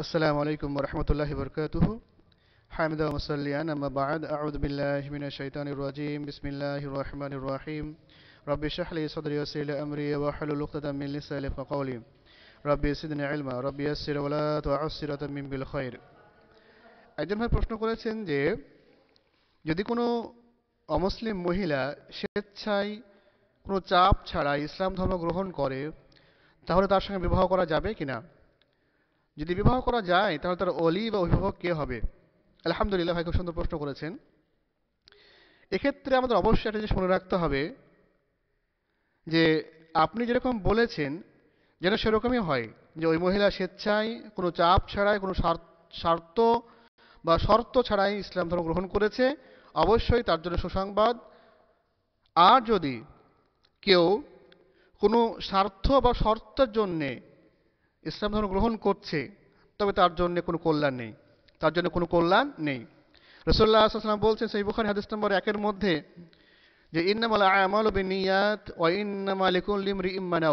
السلام عليكم ورحمة الله وبركاته حمد ومسليان أما بعد أعوذ بالله من الشيطان الرجيم بسم الله الرحمن الرحيم رب شح لي صدري ويسر لي أمري واحلل عقدة من لسالي فقولي قولي ربي زدني علما ربي يسر ولا تعسر من بالخير একজন ভাই প্রশ্ন করেছেন যে যদি কোনো অমুসলিম মহিলা স্বেচ্ছায় কোনো চাপ ছাড়া ইসলাম ধর্ম গ্রহণ করে তাহলে তার সঙ্গে বিবাহ করা যাবে কিনা না যদি বিবাহ করা যায় তাহলে তার অলি বা অভিভাবক কে হবে আলহামদুলিল্লাহ ভাই খুব সুন্দর প্রশ্ন করেছেন এক্ষেত্রে আমাদের অবশ্যই একটা জিনিস মনে রাখতে হবে যে আপনি যেরকম বলেছেন যেটা সেরকমই হয় যে ওই মহিলা স্বেচ্ছায় কোনো চাপ ছাড়াই কোনো স্বার্থ বা শর্ত ছাড়াই ইসলাম ধর্ম গ্রহণ করেছে অবশ্যই তার জন্য সুসংবাদ আর যদি কেউ কোনো স্বার্থ বা শর্তের জন্যে ইসলাম ধর্ম গ্রহণ করছে তবে তার জন্য কোনো কল্যাণ নেই তার জন্য কোনো কল্যাণ নেই রসল্লা আসলাম বলছেন সেই বুখারি হাদিস নম্বর একের মধ্যে যে ইন্নামাল ও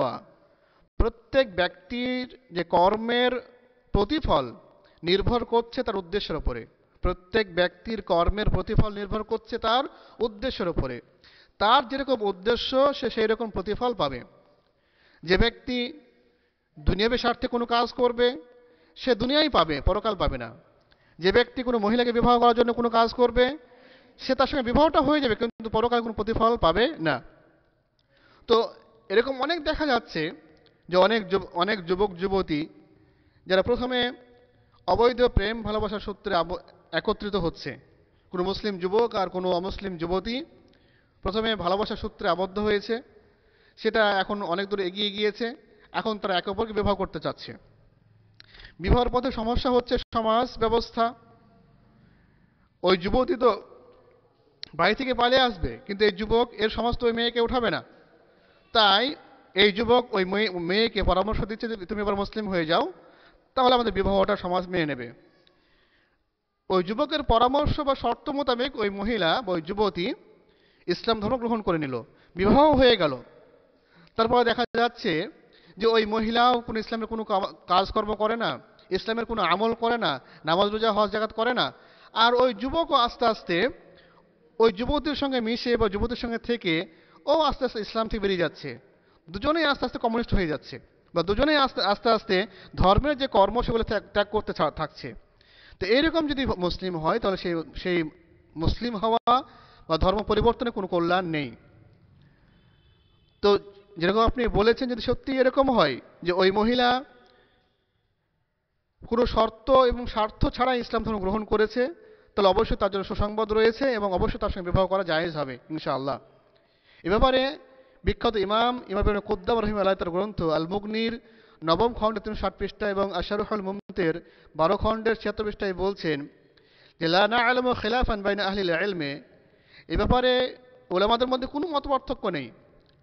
প্রত্যেক ব্যক্তির যে কর্মের প্রতিফল নির্ভর করছে তার উদ্দেশ্যের ওপরে প্রত্যেক ব্যক্তির কর্মের প্রতিফল নির্ভর করছে তার উদ্দেশ্যের ওপরে তার যেরকম উদ্দেশ্য সে সেই রকম প্রতিফল পাবে যে ব্যক্তি দুনিয়াবে স্বার্থে কোনো কাজ করবে সে দুনিয়াই পাবে পরকাল পাবে না যে ব্যক্তি কোনো মহিলাকে বিবাহ করার জন্য কোনো কাজ করবে সে তার সঙ্গে বিবাহটা হয়ে যাবে কিন্তু পরকাল কোনো প্রতিফল পাবে না তো এরকম অনেক দেখা যাচ্ছে যে অনেক অনেক যুবক যুবতী যারা প্রথমে অবৈধ প্রেম ভালোবাসার সূত্রে একত্রিত হচ্ছে কোনো মুসলিম যুবক আর কোনো অমুসলিম যুবতী প্রথমে ভালোবাসার সূত্রে আবদ্ধ হয়েছে সেটা এখন অনেক দূর এগিয়ে গিয়েছে এখন তারা একে অপরকে বিবাহ করতে চাচ্ছে বিবাহের পথে সমস্যা হচ্ছে সমাজ ব্যবস্থা ওই যুবতী তো বাড়ি থেকে পালিয়ে আসবে কিন্তু এই যুবক এর সমস্ত ওই মেয়েকে উঠাবে না তাই এই যুবক ওই মেয়ে মেয়েকে পরামর্শ দিচ্ছে যে তুমি এবার মুসলিম হয়ে যাও তাহলে আমাদের বিবাহটা সমাজ মেনে নেবে ওই যুবকের পরামর্শ বা শর্ত মোতাবেক ওই মহিলা বা ওই যুবতী ইসলাম ধর্ম গ্রহণ করে নিল বিবাহ হয়ে গেল তারপরে দেখা যাচ্ছে যে ওই মহিলাও কোনো ইসলামের কোনো কাজকর্ম করে না ইসলামের কোনো আমল করে না নামাজ রোজা হজ জাগাত করে না আর ওই যুবকও আস্তে আস্তে ওই যুবতীর সঙ্গে মিশে বা যুবতীর সঙ্গে থেকে ও আস্তে আস্তে ইসলাম থেকে বেরিয়ে যাচ্ছে দুজনেই আস্তে আস্তে কমিউনিস্ট হয়ে যাচ্ছে বা দুজনেই আস্তে আস্তে আস্তে ধর্মের যে কর্ম সেগুলো ত্যাগ করতে থাকছে তো এইরকম যদি মুসলিম হয় তাহলে সেই সেই মুসলিম হওয়া বা ধর্ম পরিবর্তনে কোনো কল্যাণ নেই তো যেরকম আপনি বলেছেন যদি সত্যি এরকম হয় যে ওই মহিলা কোনো শর্ত এবং স্বার্থ ছাড়া ইসলাম ধর্ম গ্রহণ করেছে তাহলে অবশ্যই তার জন্য সুসংবাদ রয়েছে এবং অবশ্যই তার সঙ্গে বিবাহ করা জায়েজ হবে ইনশাআল্লাহ এ ব্যাপারে বিখ্যাত ইমাম ইমাম কোদ্দাম রহিম আল্লাহ তার গ্রন্থ আল মুগনির নবম খণ্ডে তিনশো ষাট পৃষ্ঠা এবং আশারুল মুমতের বারো খণ্ডের ছিয়াত্তর পৃষ্ঠায় বলছেন যে লানা আলম ও খেলাফান বাইন আহলিল আলমে এ ব্যাপারে ওলামাদের মধ্যে কোনো মত পার্থক্য নেই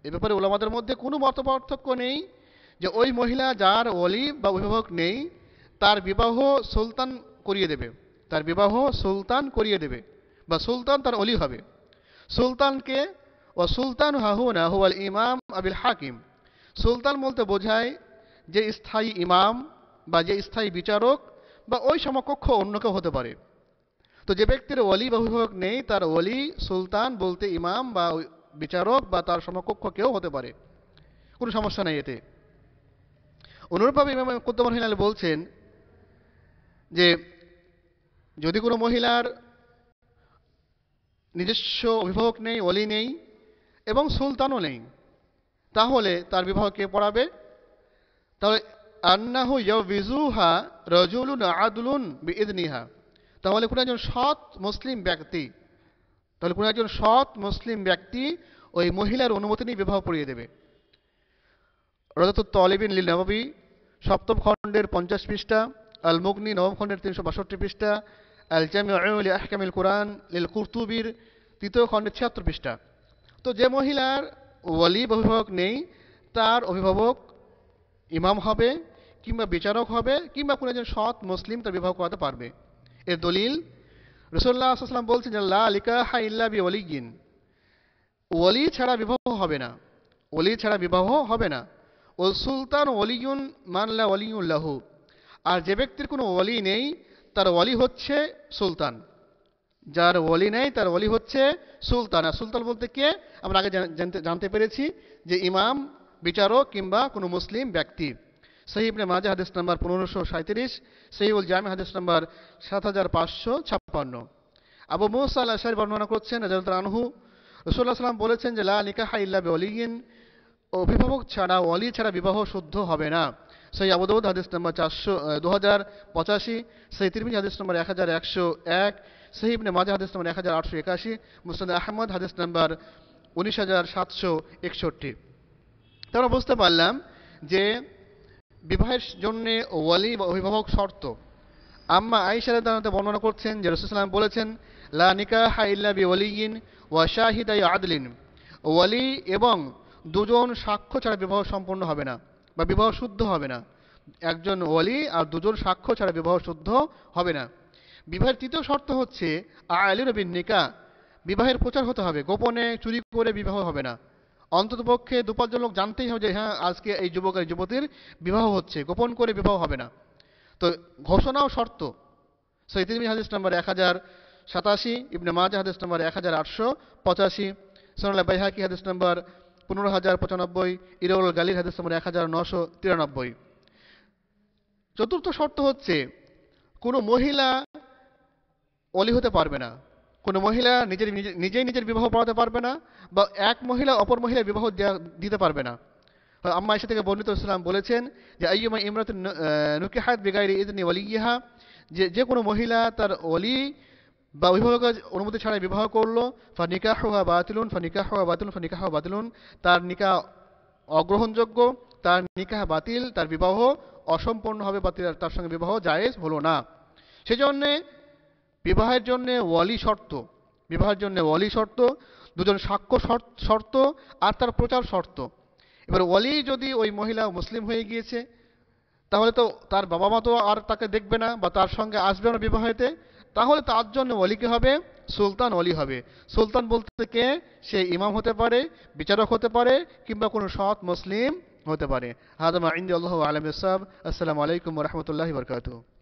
এ ব্যাপারে ওলামাদের মধ্যে কোনো মত পার্থক্য নেই যে ওই মহিলা যার অলি বা অভিভাবক নেই তার বিবাহ সুলতান করিয়ে দেবে তার বিবাহ সুলতান করিয়ে দেবে বা সুলতান তার অলি হবে সুলতানকে ও সুলতান হাহুনা হুয়াল ইমাম আবিল হাকিম সুলতান বলতে বোঝায় যে স্থায়ী ইমাম বা যে স্থায়ী বিচারক বা ওই সমকক্ষ অন্য কেউ হতে পারে তো যে ব্যক্তির অলি বা অভিভাবক নেই তার অলি সুলতান বলতে ইমাম বা বিচারক বা তার সমকক্ষ কেউ হতে পারে কোনো সমস্যা নেই এতে অনুরূপভাবে ইমাম কুদ্দমন হিলাল বলছেন যে যদি কোনো মহিলার নিজস্ব অভিভাবক নেই অলি নেই এবং সুলতানও নেই তাহলে তার বিবাহ কে পড়াবে তাহলে আন্নাহু ইয়াবিজুহা রজুলুন আদলুন বিদনিহা তাহলে কোনো একজন সৎ মুসলিম ব্যক্তি তাহলে কোনো একজন সৎ মুসলিম ব্যক্তি ওই মহিলার অনুমতি নিয়ে বিবাহ পড়িয়ে দেবে রজাত তলিবিন লীল নবাবী সপ্তম খণ্ডের পঞ্চাশ পৃষ্ঠা আল মুগনি নবম খণ্ডের তিনশো বাষট্টি পৃষ্ঠা আল জামিউল আহকামিল কোরআন লীল কুর্তুবির তৃতীয় খণ্ডের ছিয়াত্তর পৃষ্ঠা তো যে মহিলার ওয়ালি অভিভাবক নেই তার অভিভাবক ইমাম হবে কিংবা বিচারক হবে কিংবা কোনো একজন সৎ মুসলিম তার বিবাহ করাতে পারবে এর দলিল রসুল্লাহ আসলাম বলছেন যে লা লিকা হা ইল্লা বি ওলি ছাড়া বিবাহ হবে না ওলি ছাড়া বিবাহ হবে না ও সুলতান অলিউন মানলা ওলিউল্লাহু আর যে ব্যক্তির কোনো ওলি নেই তার অলি হচ্ছে সুলতান যার ওলি নেই তার অলি হচ্ছে সুলতান আর সুলতান বলতে কে আমরা আগে জানতে জানতে পেরেছি যে ইমাম বিচারক কিংবা কোনো মুসলিম ব্যক্তি সহিবনে মাজা হাদিস নাম্বার পনেরোশো সাঁত্রিশ সহিউল জামে হাদিস নাম্বার সাত হাজার পাঁচশো ছাপ্পান্ন আবু মৌসা আল্লাহ বর্ণনা করছেন রাজু আনহু রসুল্লাহ সাল্লাম বলেছেন যে লা নিকাহা ইল্লা অলিগিন অভিভাবক ছাড়া ওয়ালি ছাড়া বিবাহ শুদ্ধ হবে না সেই আবদৌদ হাদিস নম্বর চারশো দু হাজার পঁচাশি সেই তিরমিজ হাদিস নম্বর এক হাজার একশো এক ইবনে মাজা হাদিস নম্বর এক হাজার আটশো একাশি মুসাদ আহমদ হাদিস নম্বর উনিশ হাজার সাতশো একষট্টি তারা বুঝতে পারলাম যে বিবাহের জন্যে ওয়ালি বা অভিভাবক শর্ত আম্মা আইসারে দাঁড়াতে বর্ণনা করছেন যে সাল্লাম বলেছেন লা নিকা ইল্লা বি ওয়ালিগিন ওয়াশাহিদাই আদলিন ওয়ালি এবং দুজন সাক্ষ্য ছাড়া বিবাহ সম্পন্ন হবে না বা বিবাহ শুদ্ধ হবে না একজন ওয়ালি আর দুজন সাক্ষ্য ছাড়া বিবাহ শুদ্ধ হবে না বিবাহের তৃতীয় শর্ত হচ্ছে আলিন রবিন নিকা বিবাহের প্রচার হতে হবে গোপনে চুরি করে বিবাহ হবে না অন্ততপক্ষে দু পাঁচজন লোক জানতেই হবে যে হ্যাঁ আজকে এই যুবক আর যুবতীর বিবাহ হচ্ছে গোপন করে বিবাহ হবে না তো ঘোষণাও শর্ত সৈতিন হাদিস নাম্বার এক হাজার সাতাশি ইবনে মাজা হাদিস নম্বর এক হাজার আটশো পঁচাশি সোনাল বাইহাকি হাদিস নম্বর পনেরো হাজার পঁচানব্বই ইরাউল গালির হাদিস নম্বর এক হাজার নশো তিরানব্বই চতুর্থ শর্ত হচ্ছে কোনো মহিলা অলি হতে পারবে না কোনো মহিলা নিজের নিজেই নিজের বিবাহ পড়াতে পারবে না বা এক মহিলা অপর মহিলার বিবাহ দিতে পারবে না আম্মা এসে থেকে বর্ণিত ইসলাম বলেছেন যে আইয়মা ইমরাত নুকিহাত বেগাইরি ইদনি অলি ইহা যে যে কোনো মহিলা তার অলি বা অভিভাবকের অনুমতি ছাড়াই বিবাহ করলো নিকাহ হওয়া বাতিলুন নিকাহ হওয়া বাতিলুন ফানিকা হওয়া বাতিলুন তার নিকা অগ্রহণযোগ্য তার নিকাহ বাতিল তার বিবাহ অসম্পূর্ণ হবে বা তার সঙ্গে বিবাহ জায়েজ হলো না সেজন্যে বিবাহের জন্য ওয়ালি শর্ত বিবাহের জন্য ওয়ালি শর্ত দুজন সাক্ষ্য শর্ত আর তার প্রচার শর্ত এবার ওয়ালি যদি ওই মহিলা মুসলিম হয়ে গিয়েছে তাহলে তো তার বাবা মা তো আর তাকে দেখবে না বা তার সঙ্গে আসবে না বিবাহেতে তাহলে তার জন্য অলি কি হবে সুলতান অলি হবে সুলতান বলতে কে সে ইমাম হতে পারে বিচারক হতে পারে কিংবা কোনো সৎ মুসলিম হতে পারে হাজামা ইন্দি আল্লাহ আলম সাহাব আসসালামু আলাইকুম রহমতুল্লাহ বরকাতু